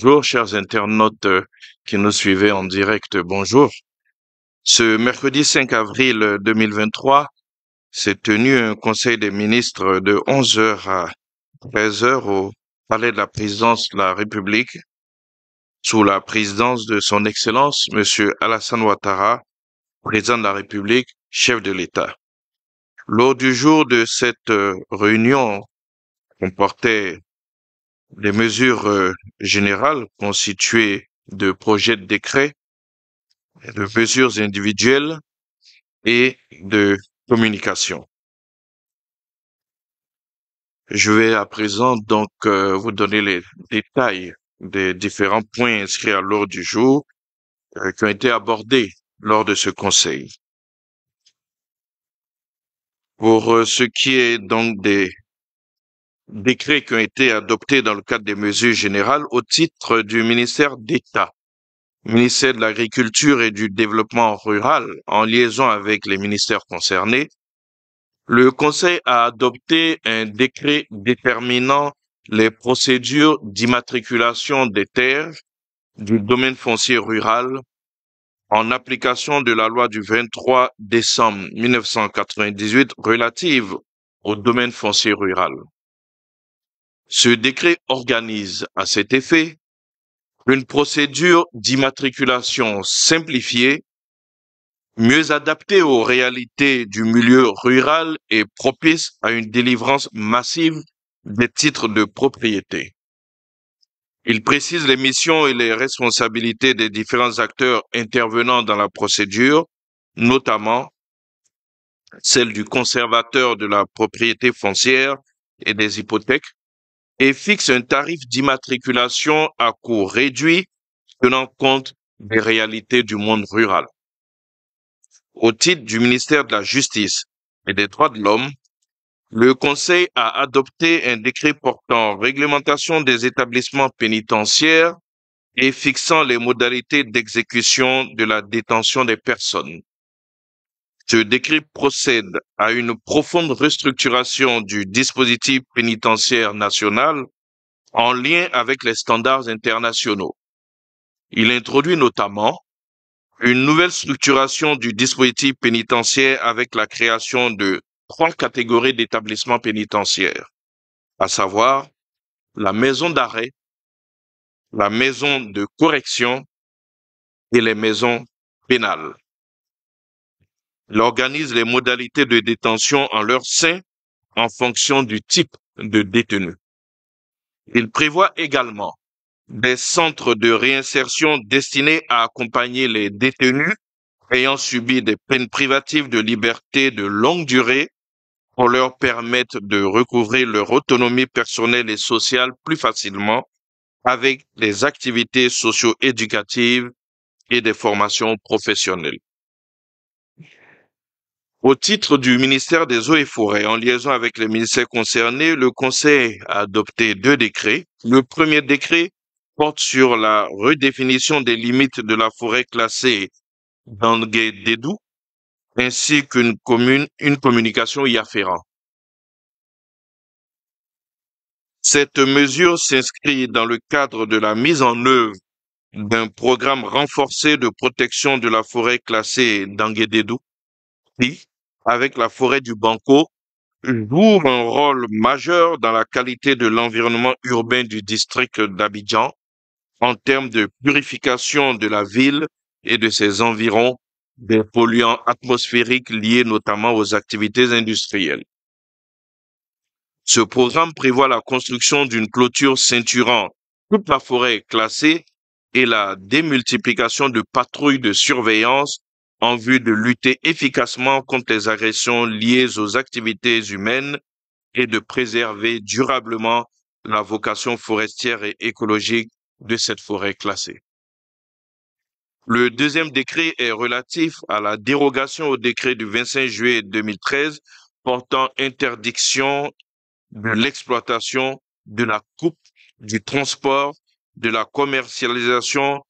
Bonjour, chers internautes euh, qui nous suivez en direct. Bonjour. Ce mercredi 5 avril 2023 s'est tenu un conseil des ministres de 11h à 13h au palais de la présidence de la République sous la présidence de son Excellence Monsieur Alassane Ouattara, président de la République, chef de l'État. Lors du jour de cette euh, réunion comportait les mesures euh, générales constituées de projets de décret, de mesures individuelles et de communication. Je vais à présent donc euh, vous donner les détails des différents points inscrits à l'ordre du jour euh, qui ont été abordés lors de ce conseil. Pour ce qui est donc des décrets qui ont été adoptés dans le cadre des mesures générales au titre du ministère d'État, ministère de l'Agriculture et du Développement rural, en liaison avec les ministères concernés, le Conseil a adopté un décret déterminant les procédures d'immatriculation des terres du domaine foncier rural en application de la loi du 23 décembre 1998 relative au domaine foncier rural. Ce décret organise à cet effet une procédure d'immatriculation simplifiée, mieux adaptée aux réalités du milieu rural et propice à une délivrance massive des titres de propriété. Il précise les missions et les responsabilités des différents acteurs intervenant dans la procédure, notamment celle du conservateur de la propriété foncière et des hypothèques, et fixe un tarif d'immatriculation à coût réduit tenant compte des réalités du monde rural. Au titre du ministère de la Justice et des Droits de l'Homme, le Conseil a adopté un décret portant réglementation des établissements pénitentiaires et fixant les modalités d'exécution de la détention des personnes. Ce décret procède à une profonde restructuration du dispositif pénitentiaire national en lien avec les standards internationaux. Il introduit notamment une nouvelle structuration du dispositif pénitentiaire avec la création de trois catégories d'établissements pénitentiaires, à savoir la maison d'arrêt, la maison de correction et les maisons pénales organise les modalités de détention en leur sein en fonction du type de détenu. Il prévoit également des centres de réinsertion destinés à accompagner les détenus ayant subi des peines privatives de liberté de longue durée pour leur permettre de recouvrer leur autonomie personnelle et sociale plus facilement avec des activités socio-éducatives et des formations professionnelles. Au titre du ministère des Eaux et Forêts, en liaison avec les ministères concernés, le Conseil a adopté deux décrets. Le premier décret porte sur la redéfinition des limites de la forêt classée dangué ainsi qu'une commune, une communication y afférente. Cette mesure s'inscrit dans le cadre de la mise en œuvre d'un programme renforcé de protection de la forêt classée d'Anguédédou avec la forêt du Banco joue un rôle majeur dans la qualité de l'environnement urbain du district d'Abidjan en termes de purification de la ville et de ses environs des polluants atmosphériques liés notamment aux activités industrielles. Ce programme prévoit la construction d'une clôture ceinturant toute la forêt classée et la démultiplication de patrouilles de surveillance en vue de lutter efficacement contre les agressions liées aux activités humaines et de préserver durablement la vocation forestière et écologique de cette forêt classée. Le deuxième décret est relatif à la dérogation au décret du 25 juillet 2013 portant interdiction de l'exploitation, de la coupe, du transport, de la commercialisation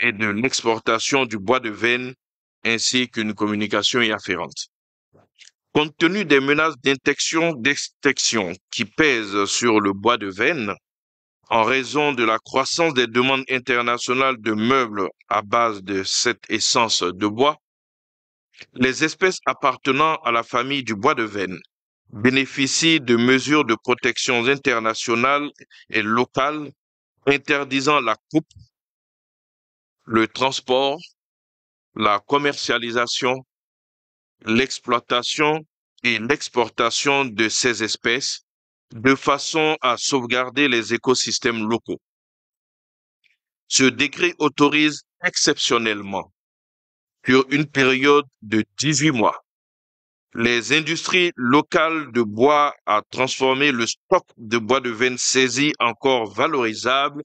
et de l'exportation du bois de veine ainsi qu'une communication y afférente. Compte tenu des menaces dintection d'extinction qui pèsent sur le bois de veine, en raison de la croissance des demandes internationales de meubles à base de cette essence de bois, les espèces appartenant à la famille du bois de veine bénéficient de mesures de protection internationales et locales interdisant la coupe, le transport, la commercialisation, l'exploitation et l'exportation de ces espèces de façon à sauvegarder les écosystèmes locaux. Ce décret autorise exceptionnellement, sur une période de 18 mois, les industries locales de bois à transformer le stock de bois de veine saisi encore valorisable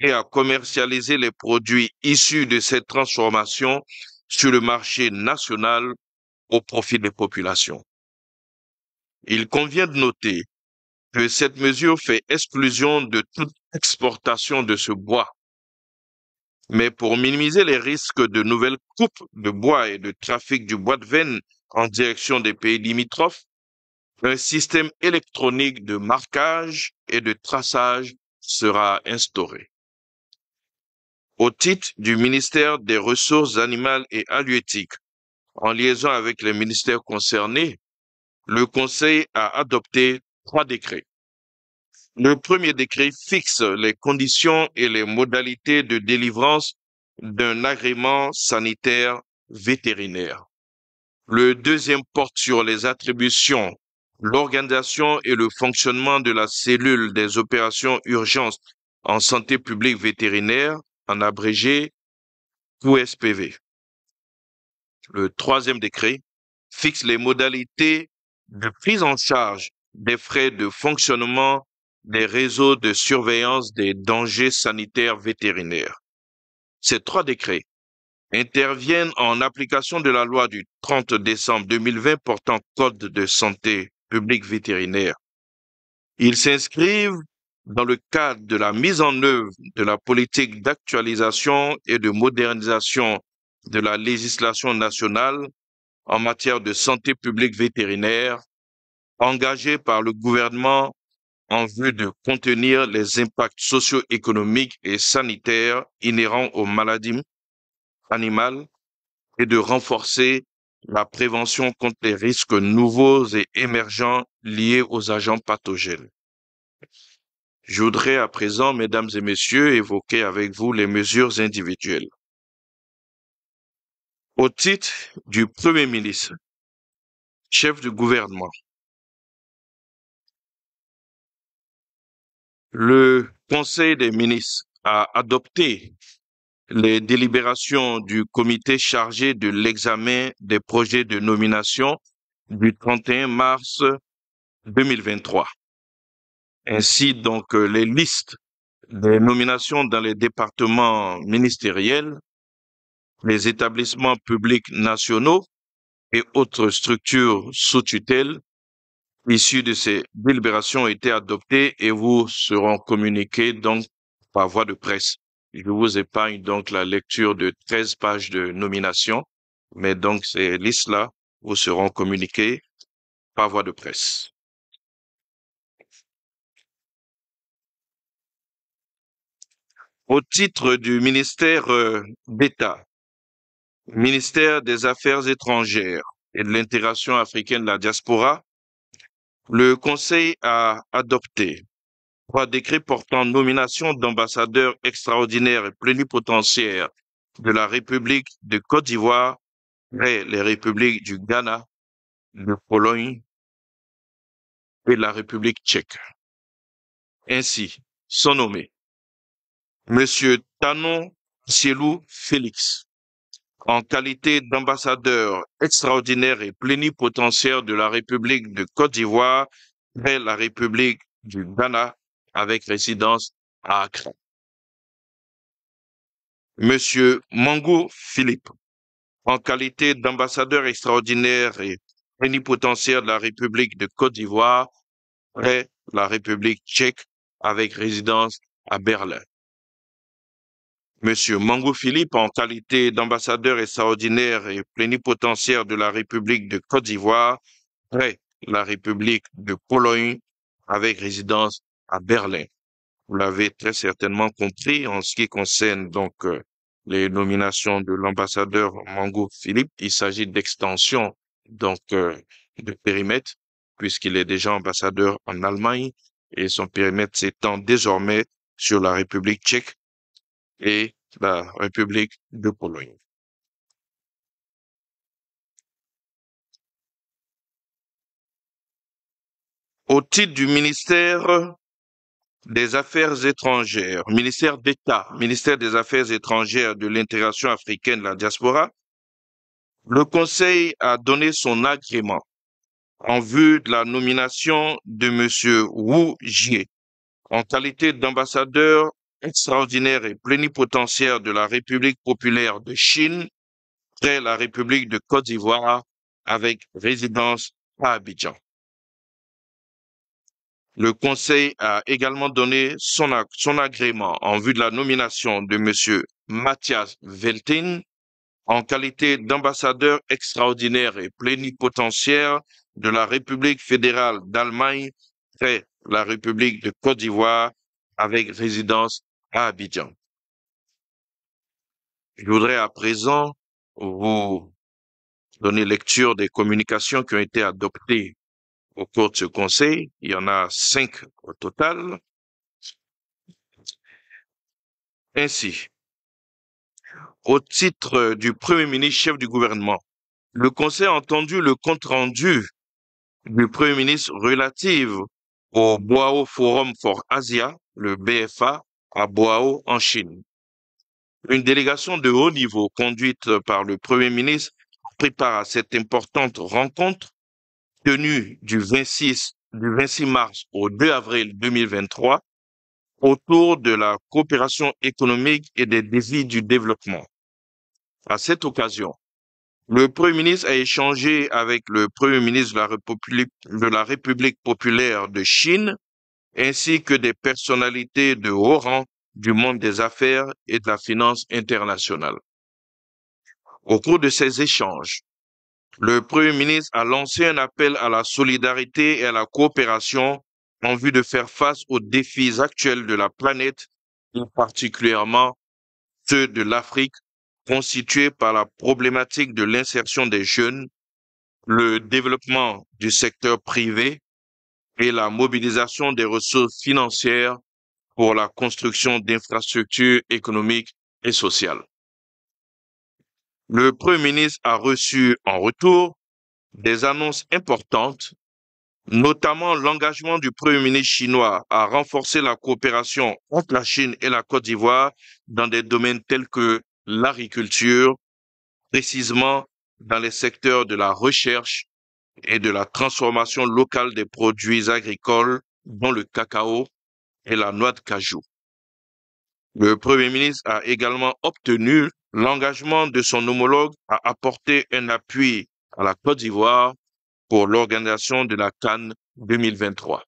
et à commercialiser les produits issus de cette transformation sur le marché national au profit des populations. Il convient de noter que cette mesure fait exclusion de toute exportation de ce bois. Mais pour minimiser les risques de nouvelles coupes de bois et de trafic du bois de veine en direction des pays limitrophes, un système électronique de marquage et de traçage sera instauré au titre du ministère des Ressources animales et halieutiques. En liaison avec les ministères concernés, le Conseil a adopté trois décrets. Le premier décret fixe les conditions et les modalités de délivrance d'un agrément sanitaire vétérinaire. Le deuxième porte sur les attributions, l'organisation et le fonctionnement de la cellule des opérations urgences en santé publique vétérinaire en abrégé SPV. Le troisième décret fixe les modalités de prise en charge des frais de fonctionnement des réseaux de surveillance des dangers sanitaires vétérinaires. Ces trois décrets interviennent en application de la loi du 30 décembre 2020 portant Code de santé publique vétérinaire. Ils s'inscrivent dans le cadre de la mise en œuvre de la politique d'actualisation et de modernisation de la législation nationale en matière de santé publique vétérinaire engagée par le gouvernement en vue de contenir les impacts socio-économiques et sanitaires inhérents aux maladies animales et de renforcer la prévention contre les risques nouveaux et émergents liés aux agents pathogènes. Je voudrais à présent, mesdames et messieurs, évoquer avec vous les mesures individuelles. Au titre du Premier ministre, chef du gouvernement, le Conseil des ministres a adopté les délibérations du comité chargé de l'examen des projets de nomination du 31 mars 2023. Ainsi, donc, euh, les listes des nominations dans les départements ministériels, les établissements publics nationaux et autres structures sous tutelle issues de ces délibérations ont été adoptées et vous seront communiquées donc par voie de presse. Je vous épargne donc la lecture de 13 pages de nomination, mais donc ces listes-là vous seront communiquées par voie de presse. au titre du ministère euh, d'État, ministère des Affaires étrangères et de l'intégration africaine de la diaspora, le Conseil a adopté trois décrets portant nomination d'ambassadeurs extraordinaires et plénipotentiaires de la République de Côte d'Ivoire et les républiques du Ghana, de Pologne et de la République tchèque. Ainsi sont nommés Monsieur Tanon Sielou Félix, en qualité d'ambassadeur extraordinaire et plénipotentiaire de la République de Côte d'Ivoire près la République du Ghana avec résidence à Accra. Monsieur Mango Philippe, en qualité d'ambassadeur extraordinaire et plénipotentiaire de la République de Côte d'Ivoire près la République tchèque avec résidence à Berlin. Monsieur Mango Philippe, en qualité d'ambassadeur extraordinaire et plénipotentiaire de la République de Côte d'Ivoire, près la République de Pologne, avec résidence à Berlin. Vous l'avez très certainement compris en ce qui concerne donc euh, les nominations de l'ambassadeur Mango Philippe. Il s'agit d'extension donc euh, de périmètre puisqu'il est déjà ambassadeur en Allemagne et son périmètre s'étend désormais sur la République tchèque et la République de Pologne. Au titre du ministère des Affaires étrangères, ministère d'État, ministère des Affaires étrangères de l'intégration africaine de la diaspora, le Conseil a donné son agrément en vue de la nomination de M. Wu Jie en qualité d'ambassadeur extraordinaire et plénipotentiaire de la République populaire de Chine près la République de Côte d'Ivoire avec résidence à Abidjan. Le Conseil a également donné son, son agrément en vue de la nomination de M. Mathias Veltin en qualité d'ambassadeur extraordinaire et plénipotentiaire de la République fédérale d'Allemagne, près la République de Côte d'Ivoire avec résidence à Abidjan. Je voudrais à présent vous donner lecture des communications qui ont été adoptées au cours de ce conseil. Il y en a cinq au total. Ainsi, au titre du Premier ministre chef du gouvernement, le Conseil a entendu le compte-rendu du Premier ministre relative au Boao Forum for Asia, le BFA, à Boao, en Chine. Une délégation de haut niveau conduite par le Premier ministre prépare à cette importante rencontre tenue du 26, du 26 mars au 2 avril 2023 autour de la coopération économique et des défis du développement. À cette occasion, le Premier ministre a échangé avec le Premier ministre de la République populaire de Chine, ainsi que des personnalités de haut rang du monde des affaires et de la finance internationale. Au cours de ces échanges, le Premier ministre a lancé un appel à la solidarité et à la coopération en vue de faire face aux défis actuels de la planète et particulièrement ceux de l'Afrique constitués par la problématique de l'insertion des jeunes, le développement du secteur privé, et la mobilisation des ressources financières pour la construction d'infrastructures économiques et sociales. Le Premier ministre a reçu en retour des annonces importantes, notamment l'engagement du Premier ministre chinois à renforcer la coopération entre la Chine et la Côte d'Ivoire dans des domaines tels que l'agriculture, précisément dans les secteurs de la recherche, et de la transformation locale des produits agricoles, dont le cacao et la noix de cajou. Le Premier ministre a également obtenu l'engagement de son homologue à apporter un appui à la Côte d'Ivoire pour l'organisation de la Cannes 2023.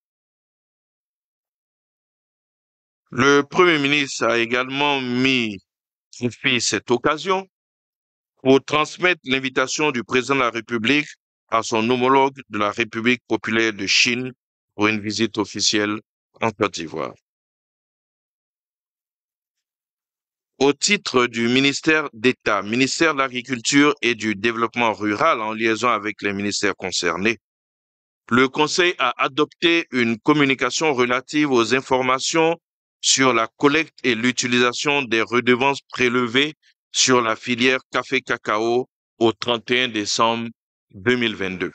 Le Premier ministre a également mis profit cette occasion pour transmettre l'invitation du président de la République à son homologue de la République populaire de Chine pour une visite officielle en Côte d'Ivoire. Au titre du ministère d'État, ministère de l'Agriculture et du Développement rural en liaison avec les ministères concernés, le Conseil a adopté une communication relative aux informations sur la collecte et l'utilisation des redevances prélevées sur la filière café-cacao au 31 décembre 2022.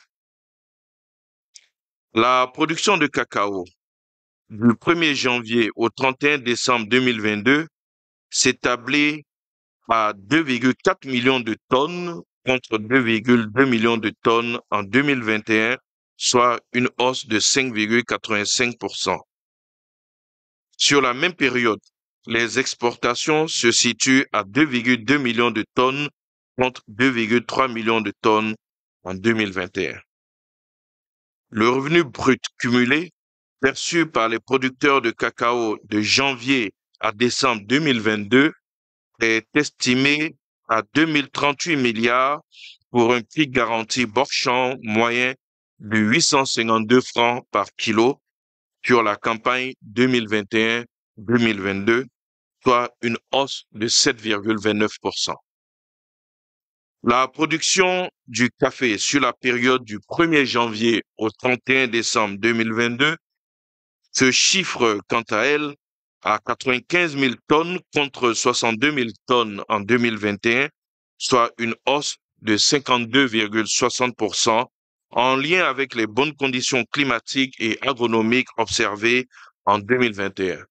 La production de cacao du 1er janvier au 31 décembre 2022 s'établit à 2,4 millions de tonnes contre 2,2 millions de tonnes en 2021, soit une hausse de 5,85%. Sur la même période, les exportations se situent à 2,2 millions de tonnes contre 2,3 millions de tonnes en 2021. Le revenu brut cumulé perçu par les producteurs de cacao de janvier à décembre 2022 est estimé à 2038 milliards pour un prix garanti borchon moyen de 852 francs par kilo sur la campagne 2021-2022, soit une hausse de 7,29%. La production du café sur la période du 1er janvier au 31 décembre 2022 se chiffre quant à elle à 95 000 tonnes contre 62 000 tonnes en 2021, soit une hausse de 52,60% en lien avec les bonnes conditions climatiques et agronomiques observées en 2021.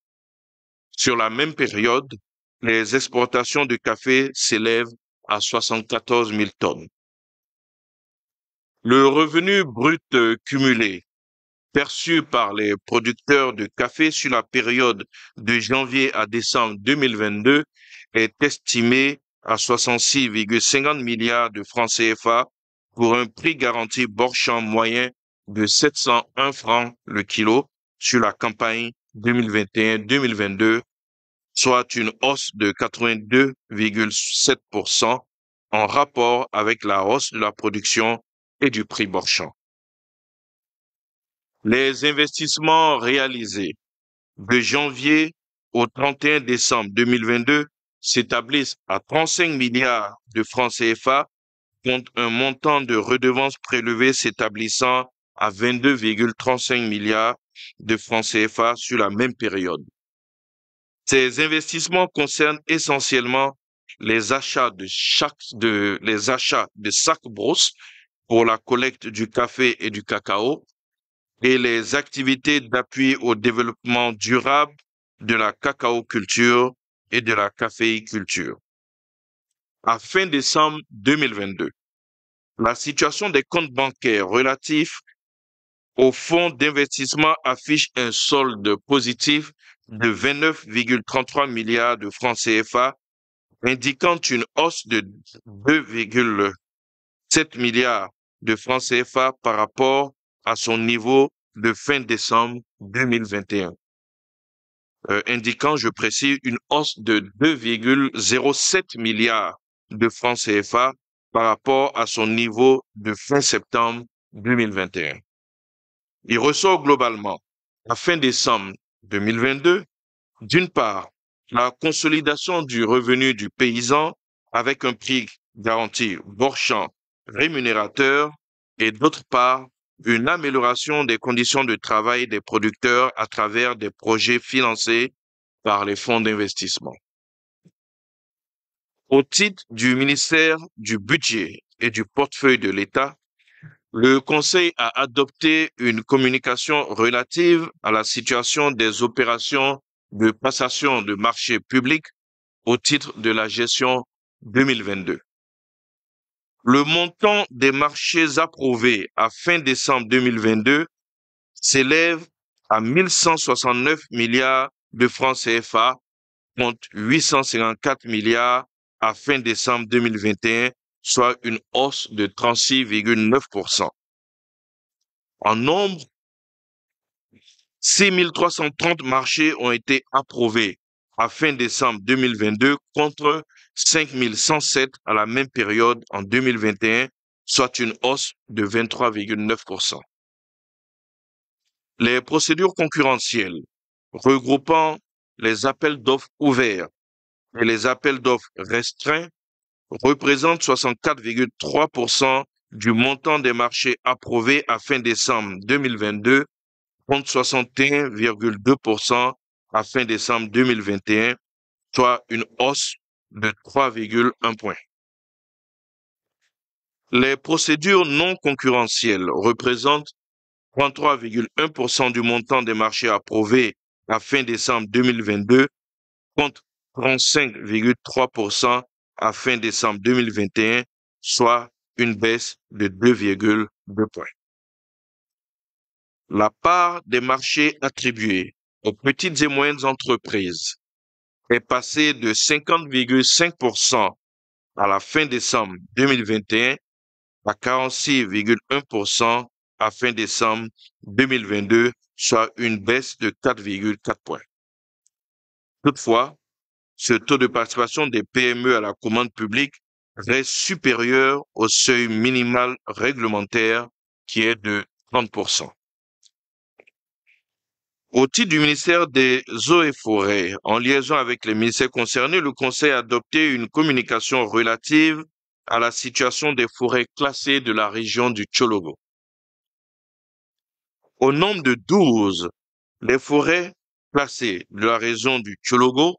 Sur la même période, les exportations de café s'élèvent à 74 000 tonnes. Le revenu brut cumulé perçu par les producteurs de café sur la période de janvier à décembre 2022 est estimé à 66,50 milliards de francs CFA pour un prix garanti Borchamp moyen de 701 francs le kilo sur la campagne 2021-2022 soit une hausse de 82,7% en rapport avec la hausse de la production et du prix borchant. Les investissements réalisés de janvier au 31 décembre 2022 s'établissent à 35 milliards de francs CFA contre un montant de redevances prélevées s'établissant à 22,35 milliards de francs CFA sur la même période. Ces investissements concernent essentiellement les achats de chaque, de, les achats de sacs brosses pour la collecte du café et du cacao et les activités d'appui au développement durable de la cacao-culture et de la caféiculture. À fin décembre 2022, la situation des comptes bancaires relatifs au fonds d'investissement affiche un solde positif de 29,33 milliards de francs CFA, indiquant une hausse de 2,7 milliards de francs CFA par rapport à son niveau de fin décembre 2021, euh, indiquant, je précise, une hausse de 2,07 milliards de francs CFA par rapport à son niveau de fin septembre 2021. Il ressort globalement, à fin décembre, 2022, d'une part, la consolidation du revenu du paysan avec un prix garanti borchant rémunérateur et d'autre part, une amélioration des conditions de travail des producteurs à travers des projets financés par les fonds d'investissement. Au titre du ministère du Budget et du portefeuille de l'État, le Conseil a adopté une communication relative à la situation des opérations de passation de marchés publics au titre de la gestion 2022. Le montant des marchés approuvés à fin décembre 2022 s'élève à 1169 milliards de francs CFA contre 854 milliards à fin décembre 2021 soit une hausse de 36,9%. En nombre, 330 marchés ont été approuvés à fin décembre 2022 contre 5107 à la même période en 2021, soit une hausse de 23,9%. Les procédures concurrentielles regroupant les appels d'offres ouverts et les appels d'offres restreints représente 64,3% du montant des marchés approuvés à fin décembre 2022 contre 61,2% à fin décembre 2021, soit une hausse de 3,1 points. Les procédures non concurrentielles représentent 33,1% du montant des marchés approuvés à fin décembre 2022 contre 35,3% à fin décembre 2021, soit une baisse de 2,2 points. La part des marchés attribués aux petites et moyennes entreprises est passée de 50,5% à la fin décembre 2021 à 46,1% à fin décembre 2022, soit une baisse de 4,4 points. Toutefois, ce taux de participation des PME à la commande publique reste supérieur au seuil minimal réglementaire qui est de 30%. Au titre du ministère des Eaux et Forêts, en liaison avec les ministères concernés, le Conseil a adopté une communication relative à la situation des forêts classées de la région du Chologo. Au nombre de 12, les forêts classées de la région du Chologo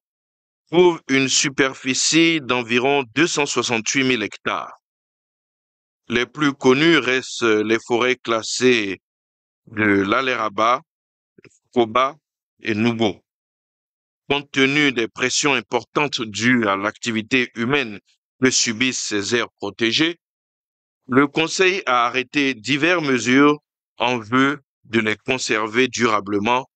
couvre une superficie d'environ 268 000 hectares. Les plus connus restent les forêts classées de l'Aleraba, Koba et Nubo. Compte tenu des pressions importantes dues à l'activité humaine que subissent ces aires protégées, le Conseil a arrêté diverses mesures en vue de les conserver durablement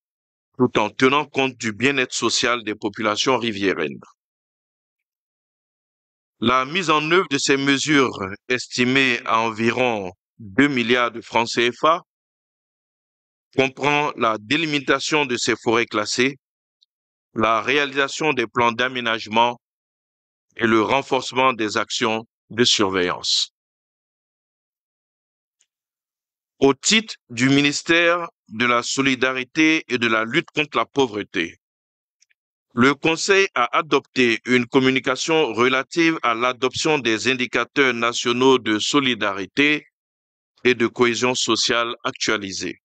tout en tenant compte du bien-être social des populations rivieraines. La mise en œuvre de ces mesures, estimées à environ 2 milliards de francs CFA, comprend la délimitation de ces forêts classées, la réalisation des plans d'aménagement et le renforcement des actions de surveillance au titre du ministère de la Solidarité et de la lutte contre la pauvreté. Le Conseil a adopté une communication relative à l'adoption des indicateurs nationaux de solidarité et de cohésion sociale actualisés.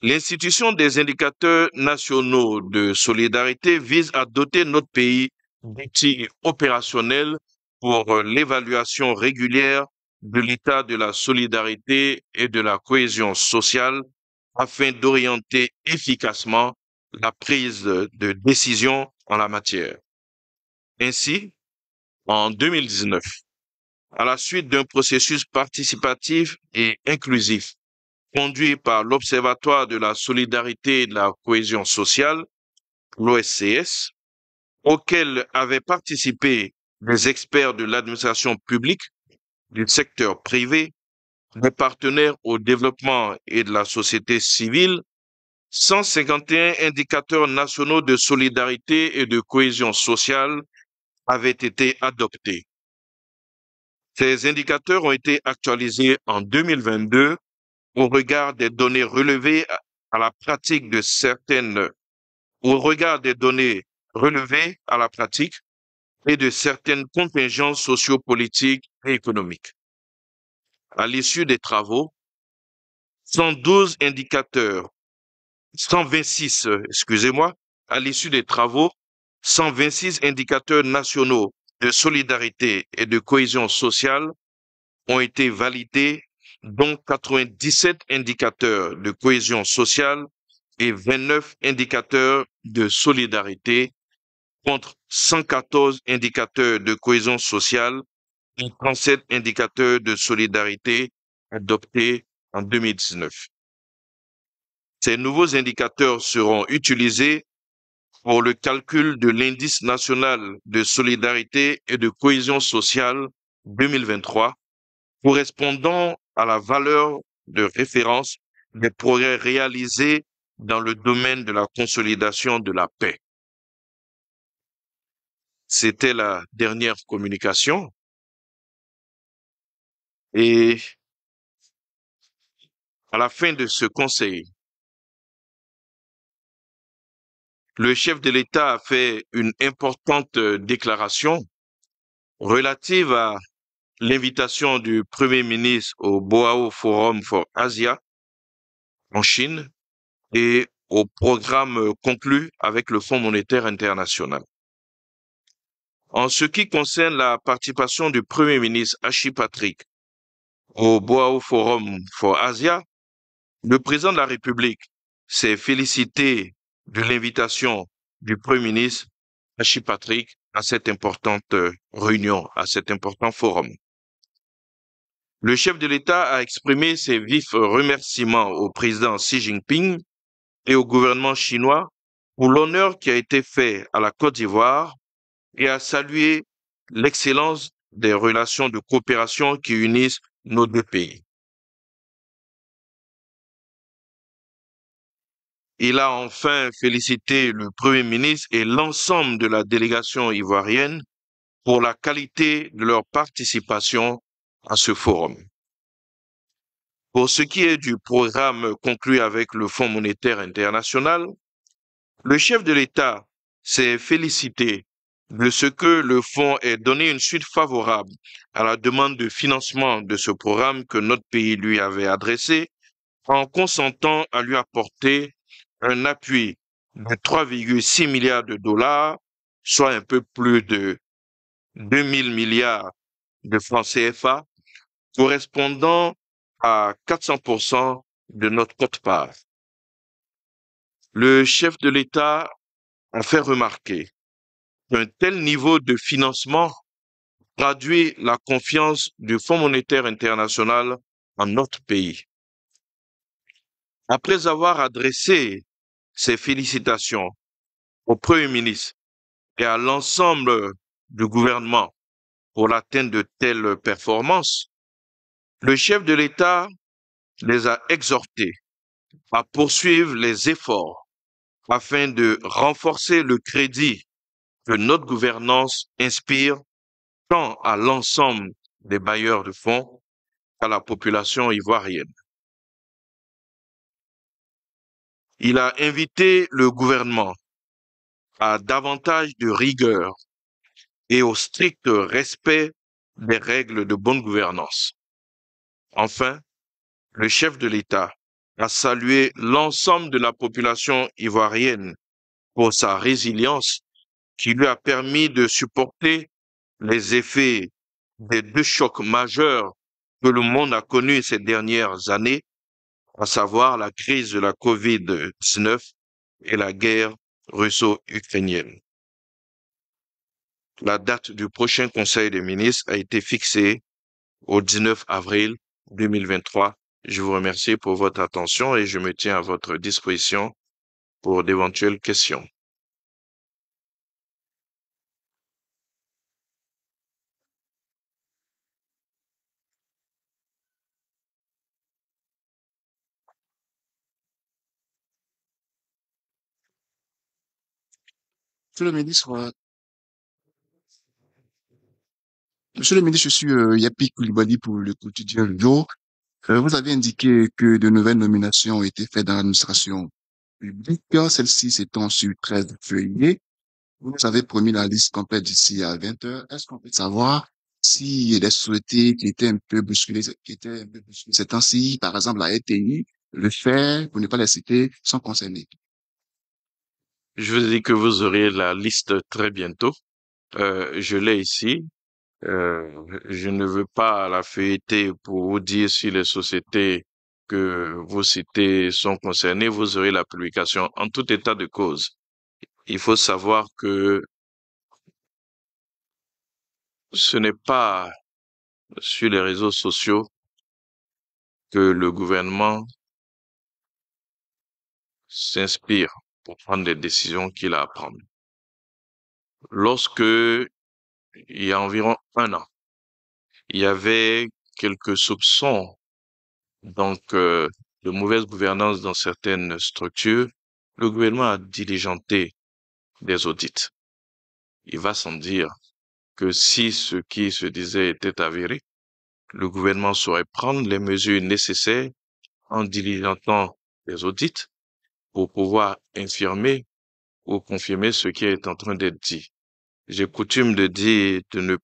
L'institution des indicateurs nationaux de solidarité vise à doter notre pays d'outils opérationnels pour l'évaluation régulière de l'état de la solidarité et de la cohésion sociale afin d'orienter efficacement la prise de décision en la matière. Ainsi, en 2019, à la suite d'un processus participatif et inclusif conduit par l'Observatoire de la solidarité et de la cohésion sociale, l'OSCS, auquel avaient participé des experts de l'administration publique, du secteur privé, des partenaires au développement et de la société civile, 151 indicateurs nationaux de solidarité et de cohésion sociale avaient été adoptés. Ces indicateurs ont été actualisés en 2022 au regard des données relevées à la pratique de certaines, au regard des données relevées à la pratique et de certaines contingences sociopolitiques et économiques. À l'issue des travaux, 112 indicateurs, 126, excusez-moi, à l'issue des travaux, 126 indicateurs nationaux de solidarité et de cohésion sociale ont été validés, dont 97 indicateurs de cohésion sociale et 29 indicateurs de solidarité contre 114 indicateurs de cohésion sociale et 37 indicateurs de solidarité adoptés en 2019. Ces nouveaux indicateurs seront utilisés pour le calcul de l'indice national de solidarité et de cohésion sociale 2023 correspondant à la valeur de référence des progrès réalisés dans le domaine de la consolidation de la paix. C'était la dernière communication. Et à la fin de ce conseil, le chef de l'État a fait une importante déclaration relative à l'invitation du Premier ministre au Boao Forum for Asia en Chine et au programme conclu avec le Fonds monétaire international. En ce qui concerne la participation du Premier ministre Hachi Patrick au Boao Forum for Asia, le président de la République s'est félicité de l'invitation du Premier ministre Hachi Patrick à cette importante euh, réunion, à cet important forum. Le chef de l'État a exprimé ses vifs remerciements au président Xi Jinping et au gouvernement chinois pour l'honneur qui a été fait à la Côte d'Ivoire et à saluer l'excellence des relations de coopération qui unissent nos deux pays. Il a enfin félicité le Premier ministre et l'ensemble de la délégation ivoirienne pour la qualité de leur participation à ce forum. Pour ce qui est du programme conclu avec le Fonds monétaire international, le chef de l'État s'est félicité de ce que le fonds ait donné une suite favorable à la demande de financement de ce programme que notre pays lui avait adressé en consentant à lui apporter un appui de 3,6 milliards de dollars, soit un peu plus de 2 000 milliards de francs CFA, correspondant à 400% de notre quote-part. Le chef de l'État a fait remarquer un tel niveau de financement traduit la confiance du Fonds monétaire international en notre pays. Après avoir adressé ses félicitations au Premier ministre et à l'ensemble du gouvernement pour l'atteinte de telles performances, le chef de l'État les a exhortés à poursuivre les efforts afin de renforcer le crédit que notre gouvernance inspire tant à l'ensemble des bailleurs de fonds qu'à la population ivoirienne. Il a invité le gouvernement à davantage de rigueur et au strict respect des règles de bonne gouvernance. Enfin, le chef de l'État a salué l'ensemble de la population ivoirienne pour sa résilience qui lui a permis de supporter les effets des deux chocs majeurs que le monde a connus ces dernières années, à savoir la crise de la COVID-19 et la guerre russo-ukrainienne. La date du prochain Conseil des ministres a été fixée au 19 avril 2023. Je vous remercie pour votre attention et je me tiens à votre disposition pour d'éventuelles questions. Monsieur le ministre, euh, Monsieur le ministre, je suis euh, Yapi Koulibaly pour le quotidien euh, vous avez indiqué que de nouvelles nominations ont été faites dans l'administration publique, celle-ci s'étend sur 13 feuillets. Vous avez promis la liste complète d'ici à 20 heures. Est-ce qu'on peut savoir s'il y a des sociétés qui étaient un peu bousculés, qui étaient un peu ces temps par exemple la RTI, le fait pour ne pas les citer, sont concernées? Je vous dis que vous aurez la liste très bientôt. Euh, je l'ai ici. Euh, je ne veux pas la feuilleter pour vous dire si les sociétés que vous citez sont concernées. Vous aurez la publication en tout état de cause. Il faut savoir que ce n'est pas sur les réseaux sociaux que le gouvernement s'inspire pour prendre les décisions qu'il a à prendre. Lorsque, il y a environ un an, il y avait quelques soupçons donc euh, de mauvaise gouvernance dans certaines structures, le gouvernement a diligenté des audits. Il va sans dire que si ce qui se disait était avéré, le gouvernement saurait prendre les mesures nécessaires en diligentant les audits pour pouvoir infirmer ou confirmer ce qui est en train d'être dit. J'ai coutume de dire de ne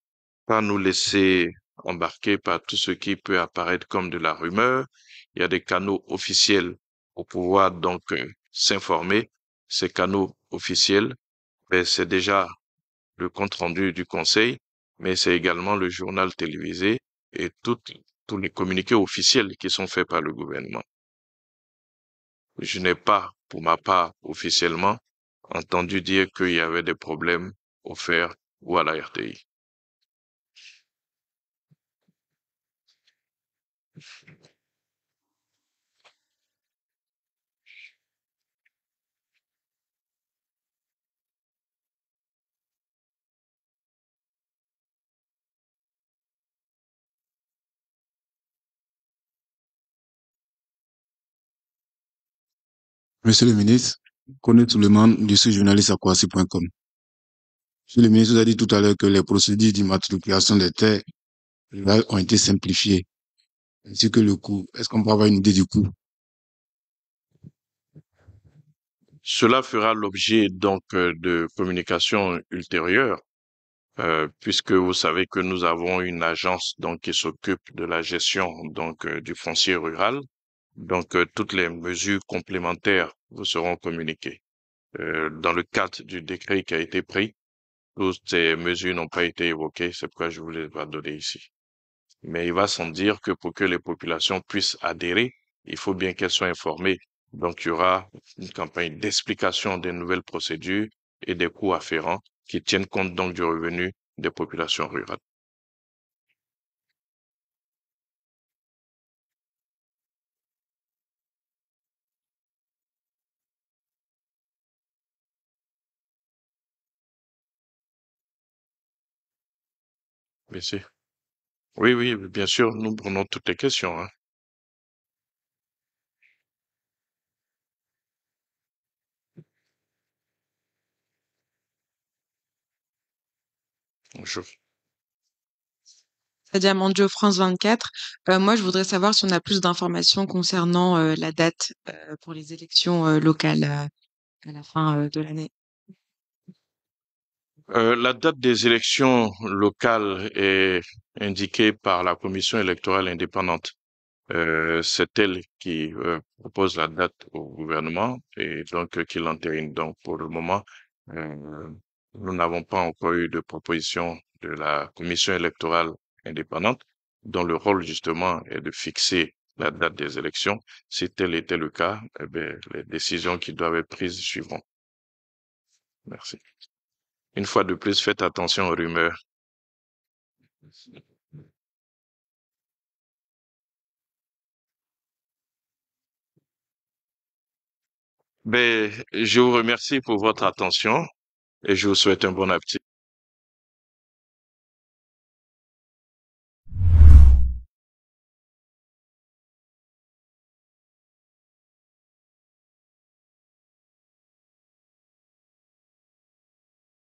pas nous laisser embarquer par tout ce qui peut apparaître comme de la rumeur. Il y a des canaux officiels pour pouvoir donc euh, s'informer. Ces canaux officiels, ben, c'est déjà le compte-rendu du Conseil, mais c'est également le journal télévisé et tous les communiqués officiels qui sont faits par le gouvernement. Je n'ai pas pour ma part officiellement, entendu dire qu'il y avait des problèmes offerts ou à la RTI. Monsieur le ministre, connaît tout le monde, du site journaliste à Monsieur le ministre, vous avez dit tout à l'heure que les procédures d'immatriculation des terres rurales ont été simplifiées, ainsi que le coût. Est-ce qu'on peut avoir une idée du coût Cela fera l'objet donc euh, de communications ultérieures, euh, puisque vous savez que nous avons une agence donc qui s'occupe de la gestion donc euh, du foncier rural donc, euh, toutes les mesures complémentaires vous seront communiquées. Euh, dans le cadre du décret qui a été pris, toutes ces mesures n'ont pas été évoquées, c'est pourquoi je vous les ai pas données ici. Mais il va sans dire que pour que les populations puissent adhérer, il faut bien qu'elles soient informées. Donc, il y aura une campagne d'explication des nouvelles procédures et des coûts afférents qui tiennent compte donc du revenu des populations rurales. Merci. Oui, oui, bien sûr, nous prenons toutes les questions, Bonjour. Hein. cest France 24. Euh, moi, je voudrais savoir si on a plus d'informations concernant, euh, la date, euh, pour les élections, locales, à la fin, de l'année? Euh, la date des élections locales est indiquée par la Commission électorale indépendante. Euh, c'est elle qui euh, propose la date au gouvernement et donc qui l'entérine. Donc pour le moment, nous n'avons pas encore eu de proposition de la Commission électorale indépendante dont le rôle justement est de fixer la date des élections. Si tel était le cas, eh les décisions qui doivent être prises suivront. Merci. Une fois de plus, faites attention aux rumeurs. Ben, je vous remercie pour votre attention et je vous souhaite un bon appétit.